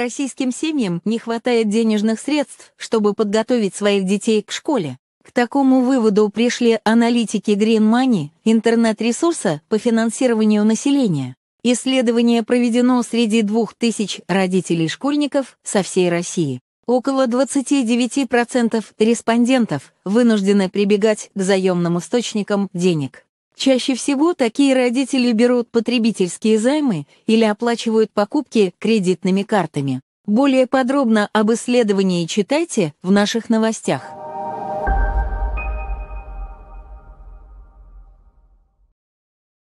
Российским семьям не хватает денежных средств, чтобы подготовить своих детей к школе. К такому выводу пришли аналитики Green Money, интернет-ресурса по финансированию населения. Исследование проведено среди 2000 родителей школьников со всей России. Около 29% респондентов вынуждены прибегать к заемным источникам денег. Чаще всего такие родители берут потребительские займы или оплачивают покупки кредитными картами. Более подробно об исследовании читайте в наших новостях.